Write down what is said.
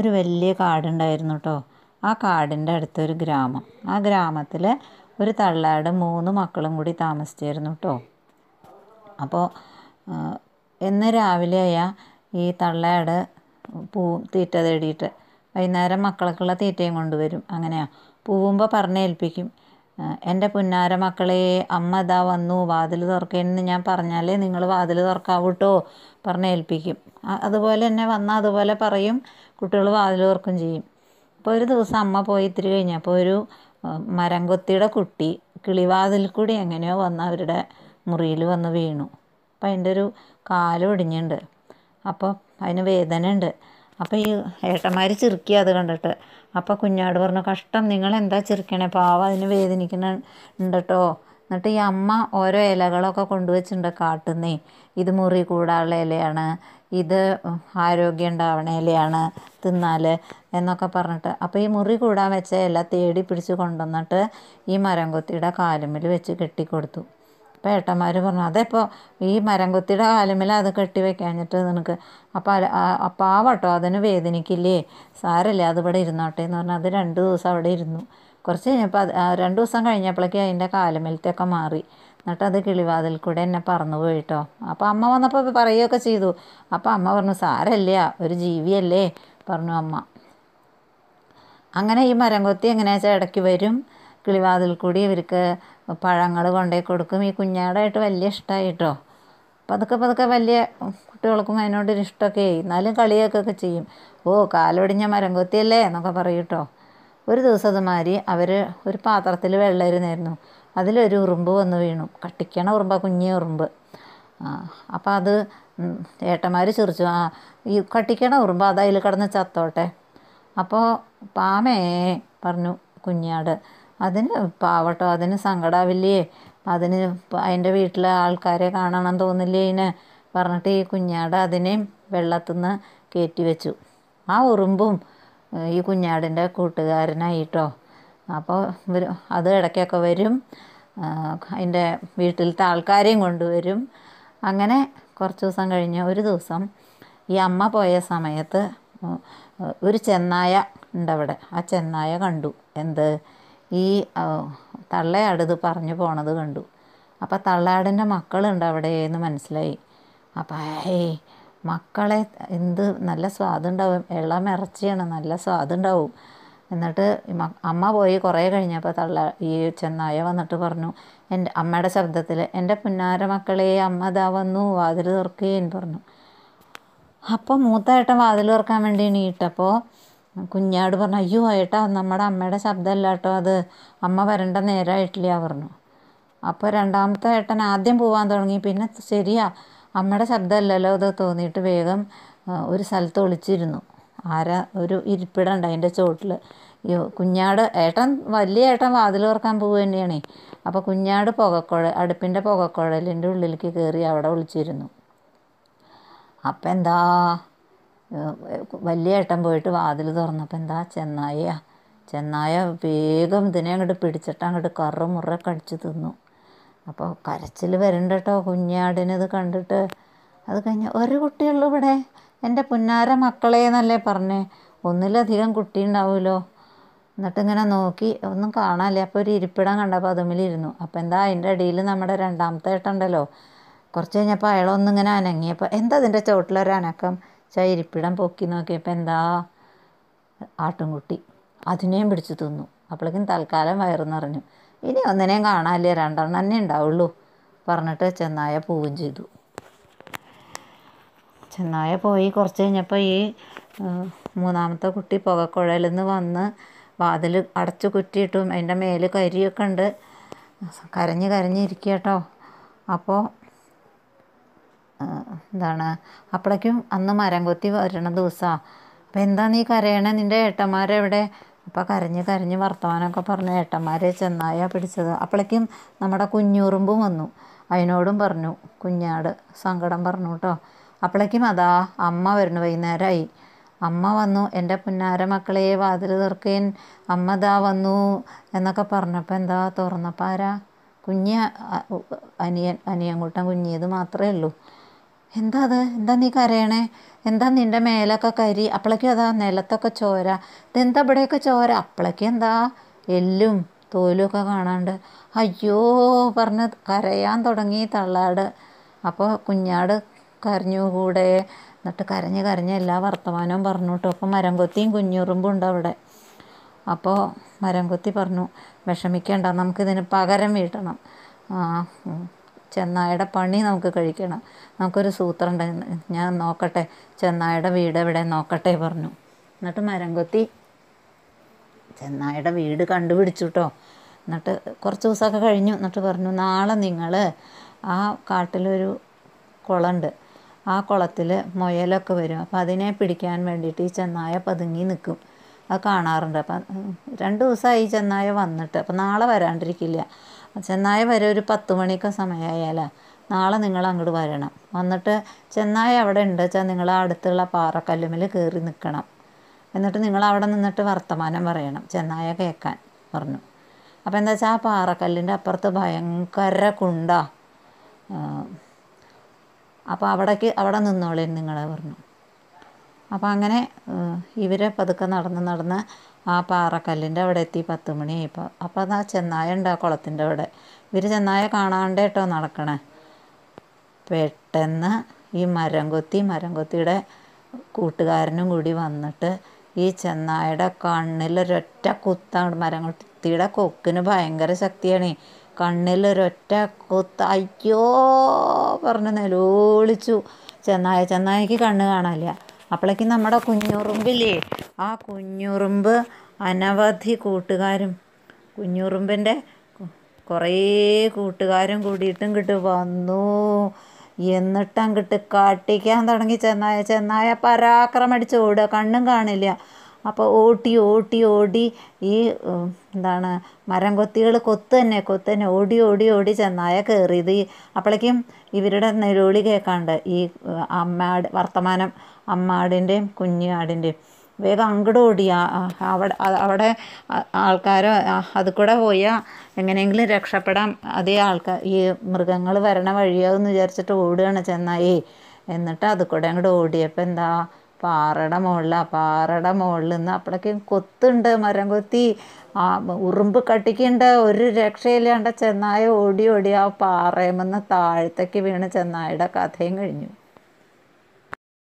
ഒരു വലിയ കാടുണ്ടായിരുന്നു കേട്ടോ ആ കാടിൻ്റെ അടുത്തൊരു ഗ്രാമം ആ ഗ്രാമത്തിൽ ഒരു തള്ളാട് മൂന്ന് മക്കളും കൂടി താമസിച്ചിരുന്നു കേട്ടോ അപ്പോൾ എന്ന് രാവിലെയായ ഈ തള്ളയാട് പൂ തീറ്റ തേടിയിട്ട് വൈകുന്നേരം മക്കൾക്കുള്ള തീറ്റയും കൊണ്ടുവരും അങ്ങനെയാണ് പൂവുമ്പോൾ പറഞ്ഞേൽപ്പിക്കും എൻ്റെ പുന്നാര മക്കളെ അമ്മ ഇതാ വന്നു വാതിൽ തുറക്കണമെന്ന് ഞാൻ പറഞ്ഞാലേ നിങ്ങൾ വാതിൽ തുറക്കാവൂട്ടോ കേട്ടോ പറഞ്ഞ് ഏൽപ്പിക്കും അതുപോലെ തന്നെ വന്നാൽ അതുപോലെ പറയും കുട്ടികൾ വാതിൽ തുറക്കും ചെയ്യും അപ്പോൾ ഒരു ദിവസം അമ്മ പോയി ഇത്തിരി കഴിഞ്ഞപ്പോൾ ഒരു കൊത്തിയുടെ കുട്ടി കിളിവാതിൽ കൂടി എങ്ങനെയോ വന്ന് അവരുടെ മുറിയിൽ വന്ന് വീണു അപ്പം അതിൻ്റെ ഒരു കാലൊടിഞ്ഞുണ്ട് അപ്പോൾ അതിന് വേദനയുണ്ട് അപ്പോൾ ഈ ഏട്ടന്മാർ ചിറുക്കി അത് കണ്ടിട്ട് അപ്പോൾ കുഞ്ഞാട് പറഞ്ഞു കഷ്ടം നിങ്ങൾ എന്താ ചിരിക്കണേ പാവ അതിന് വേദനിക്കുന്നുണ്ട് കേട്ടോ എന്നിട്ട് ഈ അമ്മ ഓരോ ഇലകളൊക്കെ കൊണ്ടുവച്ചിട്ടുണ്ട് കാട്ടുന്നേ ഇത് മുറി കൂടാനുള്ള ഇലയാണ് ഇത് ആരോഗ്യം ഉണ്ടാവണ ഇലയാണ് തിന്നാൽ എന്നൊക്കെ പറഞ്ഞിട്ട് അപ്പോൾ ഈ മുറി കൂടാൻ വെച്ച ഇല തേടി പിടിച്ച് കൊണ്ടുവന്നിട്ട് ഈ മരം കൊത്തിയുടെ കാലുമ്മൽ വെച്ച് കെട്ടിക്കൊടുത്തു അപ്പം ഏട്ടന്മാർ പറഞ്ഞു അതിപ്പോൾ ഈ മരം കുത്തിയുടെ കാലുമ്മേൽ അത് കെട്ടി വെക്കാഞ്ഞിട്ട് നിനക്ക് അപ്പോൾ പാവട്ടോ അതിന് വേദനിക്കില്ലേ സാരമില്ല അതിവിടെ ഇരുന്നോട്ടെ എന്ന് പറഞ്ഞാൽ അത് രണ്ട് ദിവസം അവിടെ ഇരുന്നു കുറച്ച് കഴിഞ്ഞപ്പോൾ അത് രണ്ട് ദിവസം കഴിഞ്ഞപ്പോഴേക്കും അതിൻ്റെ കാലുമേലത്തെയൊക്കെ മാറി എന്നിട്ട് അത് കിളിവാതിൽ കൂടെ എന്നെ പറന്നു പോയിട്ടോ അപ്പോൾ അമ്മ വന്നപ്പോൾ പറയുകയൊക്കെ ചെയ്തു അപ്പോൾ അമ്മ പറഞ്ഞു സാരല്ലേ ഒരു ജീവിയല്ലേ പറഞ്ഞു അമ്മ അങ്ങനെ ഈ മരം കൊത്തി എങ്ങനെയാ ഇടയ്ക്ക് വരും കിളിവാതിൽ കൂടി ഇവർക്ക് പഴങ്ങൾ കൊണ്ടേ കൊടുക്കും ഈ കുഞ്ഞാടായിട്ട് വലിയ ഇഷ്ടമായിട്ടോ കേട്ടോ പതുക്കെ പതുക്കെ വലിയ കുട്ടികൾക്കും അതിനോടൊരു ഇഷ്ടമൊക്കെ ആയി എന്നാലും കളിയൊക്കെ ചെയ്യും ഓ കാലൊടിഞ്ഞ മരം കൊത്തിയല്ലേ എന്നൊക്കെ പറയും ഒരു ദിവസം അതുമാതിരി അവർ ഒരു പാത്രത്തിൽ വെള്ളമരുന്നായിരുന്നു അതിലൊരു ഉറുമ്പ് വന്ന് വീണു കട്ടിക്കണ ഉറുമ്പ കുഞ്ഞേ ഉറുമ്പ് അപ്പോൾ അത് ഏട്ടന്മാർ ചിറിച്ചു ആ ഈ കട്ടിക്കണ ഉറുമ്പ് അതായത് കിടന്ന് ചത്തോട്ടെ അപ്പോൾ പാമേ പറഞ്ഞു കുഞ്ഞാട് അതിന് പാവട്ടോ അതിന് സങ്കടാവില്ലേ അതിന് അതിൻ്റെ വീട്ടിലെ ആൾക്കാരെ കാണണം തോന്നില്ലേ അതിന് പറഞ്ഞിട്ട് ഈ കുഞ്ഞാട് അതിനെ വെള്ളത്തിൽ നിന്ന് കയറ്റി വെച്ചു ആ ഉറുമ്പും ഈ കുഞ്ഞാടിൻ്റെ കൂട്ടുകാരനായിട്ടോ അപ്പോൾ വരും അത് ഇടയ്ക്കൊക്കെ വരും അതിൻ്റെ വീട്ടിലത്തെ ആൾക്കാരെയും കൊണ്ടുവരും അങ്ങനെ കുറച്ച് ദിവസം കഴിഞ്ഞ് ഒരു ദിവസം ഈ അമ്മ പോയ സമയത്ത് ഒരു ചെന്നായ ഉണ്ടവിടെ ആ ചെന്നായ കണ്ടു എന്ത് ഈ തള്ളയാടത് പറഞ്ഞു പോണത് കണ്ടു അപ്പം തള്ളയാടിൻ്റെ മക്കളുണ്ട് അവിടെ എന്ന് മനസ്സിലായി അപ്പം ഏയ് മക്കളെ എന്ത് നല്ല സ്വാദുണ്ടാവും ഇളം ഇറച്ചിയാണ് നല്ല സ്വാദുണ്ടാവും എന്നിട്ട് അമ്മ പോയി കുറേ കഴിഞ്ഞപ്പോൾ തള്ള ഈ ചെന്നായ വന്നിട്ട് പറഞ്ഞു എൻ്റെ അമ്മയുടെ ശബ്ദത്തിൽ എൻ്റെ പുന്നാര മക്കളെ അമ്മ ഇതാ വന്നു വാതിൽ തുറക്കുകയെന്ന് പറഞ്ഞു അപ്പോൾ മൂത്തായിട്ട് വാതിൽ തുറക്കാൻ വേണ്ടി നീട്ടപ്പോൾ കുഞ്ഞാട് പറഞ്ഞു അയ്യോ ഏട്ടാ നമ്മുടെ അമ്മയുടെ ശബ്ദമല്ല കേട്ടോ അത് അമ്മ വരേണ്ട നേരമായിട്ടില്ല പറഞ്ഞു അപ്പോൾ രണ്ടാമത്തെ ഏട്ടൻ ആദ്യം പോകാൻ തുടങ്ങി പിന്നെ ശരിയാ അമ്മയുടെ ശബ്ദമല്ലല്ലോ ഇത് തോന്നിയിട്ട് വേഗം ഒരു സ്ഥലത്ത് ഒളിച്ചിരുന്നു ആരാ ഒരു ഇരിപ്പിടമുണ്ട് അതിൻ്റെ ചോട്ടിൽ യോ കുഞ്ഞാട് ഏട്ടൻ വലിയ ഏട്ടൻ വാതിൽ തുറക്കാൻ പോവുക അപ്പോൾ കുഞ്ഞാട് പുകക്കുഴ അടുപ്പിൻ്റെ പുകക്കുഴലിൻ്റെ ഉള്ളിലേക്ക് കയറി അവിടെ ഒളിച്ചിരുന്നു അപ്പം എന്താ വലിയ ഏട്ടൻ പോയിട്ട് വാതിൽ തുറന്നപ്പോൾ എന്താ ചെന്നായ ചെന്നായ വേഗം ഇതിനെ അങ്ങോട്ട് പിടിച്ചിട്ട് അങ്ങോട്ട് കറ മുറ കടിച്ച് തിന്നു അപ്പോൾ കരച്ചിൽ വരണ്ട കേട്ടോ കുഞ്ഞാടിനത് കണ്ടിട്ട് അത് കഴിഞ്ഞ് ഒരു കുട്ടിയുള്ളൂ ഇവിടെ എൻ്റെ പുന്നാര മക്കളെ എന്നല്ലേ പറഞ്ഞേ ഒന്നിലധികം കുട്ടി ഉണ്ടാവുമല്ലോ എന്നിട്ട് ഇങ്ങനെ നോക്കി ഒന്നും കാണാല്ലേ അപ്പോൾ ഒരു ഇരിപ്പിടം കണ്ടപ്പോൾ അതുമിലിരുന്നു അപ്പോൾ എന്താ അതിൻ്റെ അടിയിൽ നമ്മുടെ രണ്ടാമത്തെ ഏട്ടുണ്ടല്ലോ കുറച്ച് കഴിഞ്ഞപ്പോൾ അയാളൊന്നിങ്ങനെ അനങ്ങിയപ്പോൾ എന്താ അതിൻ്റെ ചോട്ടിലൊരനക്കം ചകിരിപ്പിടം പൊക്കി നോക്കിയപ്പോൾ എന്താ ആട്ടുംകുട്ടി അതിനെയും പിടിച്ചു തിന്നു അപ്പോഴേക്കും തൽക്കാലം വയറ് നിറഞ്ഞു ഇനി ഒന്നിനെയും കാണാല്ലേ രണ്ടെണ്ണം തന്നെ ഉണ്ടാവുള്ളൂ പറഞ്ഞിട്ട് ചെന്നായ പോവുകയും ചെയ്തു ചെന്നായ പോയി കുറച്ച് കഴിഞ്ഞപ്പോൾ ഈ മൂന്നാമത്തെ കുട്ടി പുകക്കുഴയിൽ നിന്ന് വന്ന് വാതിൽ അടച്ചു കുറ്റിയിട്ടും അതിൻ്റെ മേൽ കരിയൊക്കെ ഉണ്ട് കരഞ്ഞ് കരഞ്ഞിരിക്കട്ടോ അപ്പോൾ എന്താണ് അപ്പോഴേക്കും അന്ന് മരം കൊത്തി വരണ ദിവസമാണ് അപ്പം എന്താ നീ കരയണേ നിൻ്റെ ഏട്ടന്മാരെവിടെ അപ്പം കരഞ്ഞ് കരഞ്ഞ് വർത്തമാനമൊക്കെ പറഞ്ഞ് ഏട്ടന്മാരെ ചെന്നായ പിടിച്ചത് അപ്പോഴേക്കും നമ്മുടെ കുഞ്ഞുറുമ്പും വന്നു അതിനോടും പറഞ്ഞു കുഞ്ഞാട് സങ്കടം പറഞ്ഞു കേട്ടോ അപ്പോഴേക്കും അതാ അമ്മ വരുന്നു വൈകുന്നേരമായി അമ്മ വന്നു എൻ്റെ പുന്നാര മക്കളെ വാതിൽ തീർക്കേൻ അമ്മ ദാ വന്നു എന്നൊക്കെ പറഞ്ഞപ്പോൾ എന്താ തുറന്നപ്പാരാ ആരാ കുഞ്ഞ അനിയൻ അനിയൻകൂട്ടം കുഞ്ഞിയത് മാത്രമേ ഉള്ളൂ എന്താ അത് എന്താ നീ കരയണേ എന്താ നിൻ്റെ മേലൊക്കെ കരി അപ്പളക്കും അതാ നിലത്തൊക്കെ ചോര ഇതെന്താ ഇവിടെയൊക്കെ ചോര അപ്പളക്കും എന്താ എല്ലും തോലുമൊക്കെ കാണാണ്ട് അയ്യോ പറഞ്ഞ് കരയാൻ തുടങ്ങി തള്ളാട് അപ്പോൾ കുഞ്ഞാട് കരഞ്ഞു കൂടെ എന്നിട്ട് കരഞ്ഞ് കരഞ്ഞ് എല്ലാ വർത്തമാനവും പറഞ്ഞു കേട്ടോ അപ്പോൾ മരം കൊത്തിയും കുഞ്ഞുറുമ്പും ഉണ്ട് അവിടെ അപ്പോൾ മരം കൊത്തി പറഞ്ഞു വിഷമിക്കേണ്ട നമുക്കിതിന് പകരം വീട്ടണം ചെന്നായുടെ പണി നമുക്ക് കഴിക്കണം നമുക്കൊരു സൂത്രണ്ട് ഞാൻ നോക്കട്ടെ ചെന്നായുടെ വീട് എവിടെ നോക്കട്ടെ പറഞ്ഞു എന്നിട്ട് മരം കൊത്തി ചെന്നായുടെ വീട് കണ്ടുപിടിച്ചു കേട്ടോ എന്നിട്ട് കുറച്ച് ദിവസമൊക്കെ കഴിഞ്ഞു എന്നിട്ട് പറഞ്ഞു നാളെ നിങ്ങൾ ആ കാട്ടിലൊരു കുളമുണ്ട് ആ കുളത്തിൽ മുയലൊക്കെ വരും അപ്പോൾ അതിനെ പിടിക്കാൻ വേണ്ടിയിട്ട് ഈ ചെന്നായ പതുങ്ങി നിൽക്കും അത് കാണാറുണ്ട് അപ്പം രണ്ട് ദിവസമായി ചെന്നായ വന്നിട്ട് അപ്പം നാളെ വരാണ്ടിരിക്കില്ല ചെന്നായ വരെ ഒരു പത്ത് മണിക്ക് സമയമായാലാ നാളെ നിങ്ങൾ അങ്ങോട്ട് വരണം വന്നിട്ട് ചെന്നായ അവിടെ ഉണ്ട് വെച്ചാൽ നിങ്ങൾ അടുത്തുള്ള പാറക്കല്ലുമിൽ കയറി നിൽക്കണം എന്നിട്ട് നിങ്ങൾ അവിടെ നിന്നിട്ട് വർത്തമാനം പറയണം ചെന്നായ കേൾക്കാൻ പറഞ്ഞു അപ്പോൾ എന്താ വെച്ചാൽ ആ പാറക്കല്ലിൻ്റെ അപ്പുറത്ത് ഭയങ്കര കുണ്ടാ അപ്പോൾ അവിടേക്ക് അവിടെ നിന്നോളേ നിങ്ങളെ പറഞ്ഞു അപ്പം അങ്ങനെ ഇവർ പതുക്കെ നടന്ന് നടന്ന് ആ പാറക്കല്ലിൻ്റെ അവിടെ എത്തി പത്ത് മണിയായപ്പോൾ അപ്പോൾ അതാ ചെന്നായ ഉണ്ട് ആ കുളത്തിൻ്റെ അവിടെ ഇവർ ചെന്നായ കാണാണ്ട് കേട്ടോ നടക്കണേ പെട്ടെന്ന് ഈ മരം കൊത്തി മരം കൊത്തിയുടെ കൂട്ടുകാരനും കൂടി വന്നിട്ട് ഈ ചെന്നായയുടെ കണ്ണിലൊരൊറ്റ കുത്താണ് മരം കൊത്തിയുടെ കൊക്കിന് ഭയങ്കര ശക്തിയാണ് കണ്ണിലൊരൊറ്റ കുത്ത് അയ്യോ പറഞ്ഞ് നിലോളിച്ചു ചെന്നായ ചെന്നായക്ക് കണ്ണ് കാണാനില്ല അപ്പോഴേക്ക് നമ്മുടെ കുഞ്ഞുറുമ്പില്ലേ ആ കുഞ്ഞുറുമ്പ് അനവധി കൂട്ടുകാരും കുഞ്ഞുറുമ്പിൻ്റെ കുറേ കൂട്ടുകാരും കൂടിയിട്ടും കിട്ടു വന്നു എന്നിട്ട് അങ്ങോട്ട് കാട്ടിക്കാൻ തുടങ്ങി ചെന്നായ ചെന്നായ പരാക്രമടിച്ച് ഓടുക കണ്ണും കാണില്ല അപ്പോൾ ഓട്ടി ഓട്ടി ഓടി ഈ എന്താണ് മരം കൊത്തികൾ കൊത്ത് തന്നെ കൊത്ത് തന്നെ ഓടി ഓടി ഓടി ചെന്നായ കയറിയത് അപ്പോഴേക്കും ഇവരുടെ നിരോളി കേൾക്കാണ്ട് ഈ അമ്മയുടെ വർത്തമാനം അമ്മാടിൻ്റെയും കുഞ്ഞാടിൻ്റെയും വേഗം അങ്ങോട്ട് ഓടിയ അവിടെ അവിടെ ആൾക്കാർ അത് കൂടെ പോയാൽ എങ്ങനെയെങ്കിലും രക്ഷപ്പെടാം അതേ ആൾക്കാർ ഈ മൃഗങ്ങൾ വരണ വഴിയാവെന്ന് വിചാരിച്ചിട്ട് ഓടുകയാണ് ചെന്നായി എന്നിട്ട് അത് കൂടെ അങ്ങോട്ട് ഓടിയപ്പോൾ എന്താ പാറയുടെ മുകളിലാണ് പാറയുടെ മുകളിൽ നിന്ന് അപ്പോഴേക്കും കൊത്തുണ്ട് മരം കൊത്തി ആ ഉറുമ്പ് കട്ടിക്കുണ്ട് ഒരു രക്ഷയില്ലാണ്ട് ചെന്നായ ഓടി ഓടി ആ പാറയമെന്ന് നിന്ന് താഴത്തേക്ക് വീണ് ചെന്നായുടെ കഥയും കഴിഞ്ഞു